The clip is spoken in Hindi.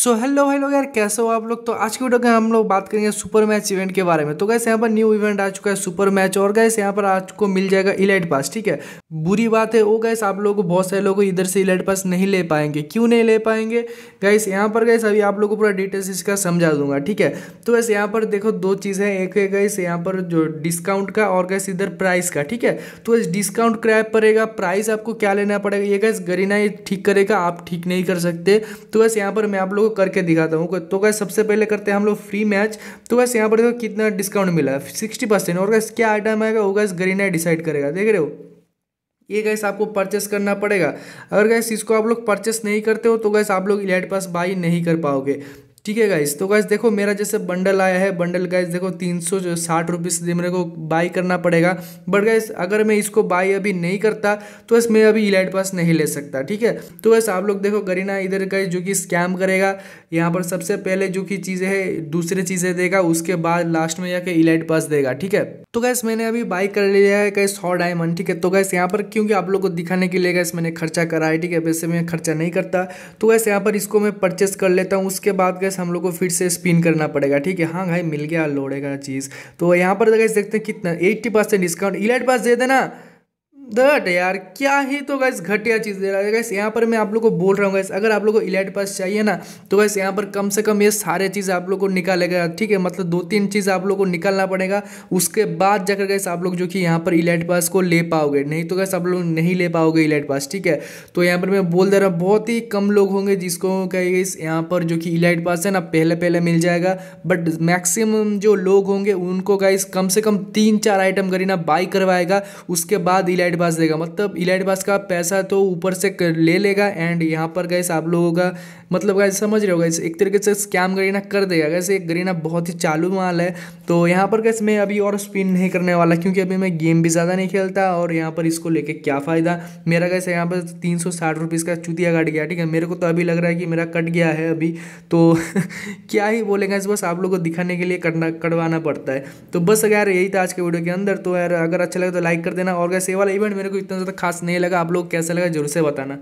सो हेलो भाई लोग यार कैसे हो आप लोग तो आज की वीडियो में हम लोग बात करेंगे सुपर मैच इवेंट के बारे में तो गैस यहाँ पर न्यू इवेंट आ चुका है सुपर मैच और गैस यहाँ पर आज को मिल जाएगा इलाइट पास ठीक है बुरी बात है वो गैस आप लोग को बहुत सारे लोग इधर से इलाइट पास नहीं ले पाएंगे क्यों नहीं ले पाएंगे गैस यहाँ पर गैस अभी आप लोग को पूरा डिटेल्स इसका समझा दूंगा ठीक है तो वैसे यहाँ पर देखो दो चीज है एक है गैस यहाँ पर जो डिस्काउंट का और गैस इधर प्राइस का ठीक है तो वैसे डिस्काउंट क्रैप पड़ेगा प्राइस आपको क्या लेना पड़ेगा ये गैस गरीना ठीक करेगा आप ठीक नहीं कर सकते तो वैसे यहाँ पर मैं आप लोग करके दिखाता हूँ तो गैस सबसे पहले करते हैं हम लोग फ्री मैच तो गैस यहाँ पर देखो कितना डिस्काउंट मिला है सिक्सटी परसेंट और गैस क्या आइटम आएगा वो गैस गरीना डिसाइड करेगा देख रहे हो ये गैस आपको परचेस करना पड़ेगा अगर गैस इसको आप लोग परचेस नहीं करते हो तो गैस आप लोग इलेट पास बाई नहीं कर पाओगे ठीक है गाइज तो गाइज देखो मेरा जैसे बंडल आया है बंडल गाइज देखो तीन सौ साठ रुपीज़ मेरे को बाई करना पड़ेगा बट गाइज अगर मैं इसको बाई अभी नहीं करता तो बस मैं अभी इलाइट पास नहीं ले सकता ठीक है तो बस आप लोग देखो गरीना इधर गए जो कि स्कैम करेगा यहाँ पर सबसे पहले जो कि चीज़ें है दूसरी चीज़ें देगा उसके बाद लास्ट में जाके इलाइट पास देगा ठीक है तो गैस मैंने अभी बाई कर लिया है गैस सौ डायमंड ठीक है तो गैस यहाँ पर क्योंकि आप लोग को दिखाने के लिए गैस मैंने खर्चा करा है ठीक है वैसे मैं खर्चा नहीं करता तो गैस यहाँ पर इसको मैं परचेस कर लेता हूँ उसके बाद गैस हम लोग को फिर से स्पिन करना पड़ेगा ठीक है हाँ भाई मिल गया लोड़ेगा चीज़ तो यहाँ पर तो देखते हैं कितना eighty percent discount elite pass दे देना दट यार क्या ही तो गैस घटिया चीज़ दे रहा है गैस यहाँ पर मैं आप लोग को बोल रहा हूँ गैस अगर आप लोग को इलाइट e पास e चाहिए ना तो गैस यहाँ पर कम से कम ये सारे चीज़ आप लोग को निकालेगा ठीक है मतलब दो तीन चीज़ आप लोग को निकालना पड़ेगा उसके बाद जाकर गैस आप लोग जो कि यहाँ पर इलाइट e पास को ले पाओगे नहीं तो गैस आप लोग नहीं ले पाओगे इलाइट पास ठीक है तो यहाँ पर मैं बोल दे रहा हूँ बहुत ही कम लोग होंगे जिसको कहीं गैस यहाँ पर जो कि इलाइट पास है ना पहले पहले मिल जाएगा बट मैक्सिमम जो लोग होंगे उनको गैस कम से कम तीन चार आइटम करीना बाई करवाएगा उसके बाद इलाइट पास देगा मतलब इलाइट पास का पैसा तो ऊपर से ले लेगा एंड यहाँ पर गैस आप लोगों का मतलब गैस समझ रहे हो गैस एक तरीके से स्कैम गरीना कर देगा गैस एक गरीना बहुत ही चालू माल है तो यहाँ पर गैस मैं अभी और स्पिन नहीं करने वाला क्योंकि अभी मैं गेम भी ज़्यादा नहीं खेलता और यहाँ पर इसको लेके क्या फ़ायदा मेरा गैस यहाँ पर तीन सौ का चुतिया कट गया ठीक है मेरे को तो अभी लग रहा है कि मेरा कट गया है अभी तो क्या ही बोलेगा इस बस आप लोग को दिखाने के लिए करना कटवाना पड़ता है तो बस यार यही था आज के वीडियो के अंदर तो यार अगर अच्छा लगे तो लाइक कर देना और गैस ये वाला इवेंट मेरे को इतना ज़्यादा खास नहीं लगा आप लोग कैसा लगा जरूर से बताना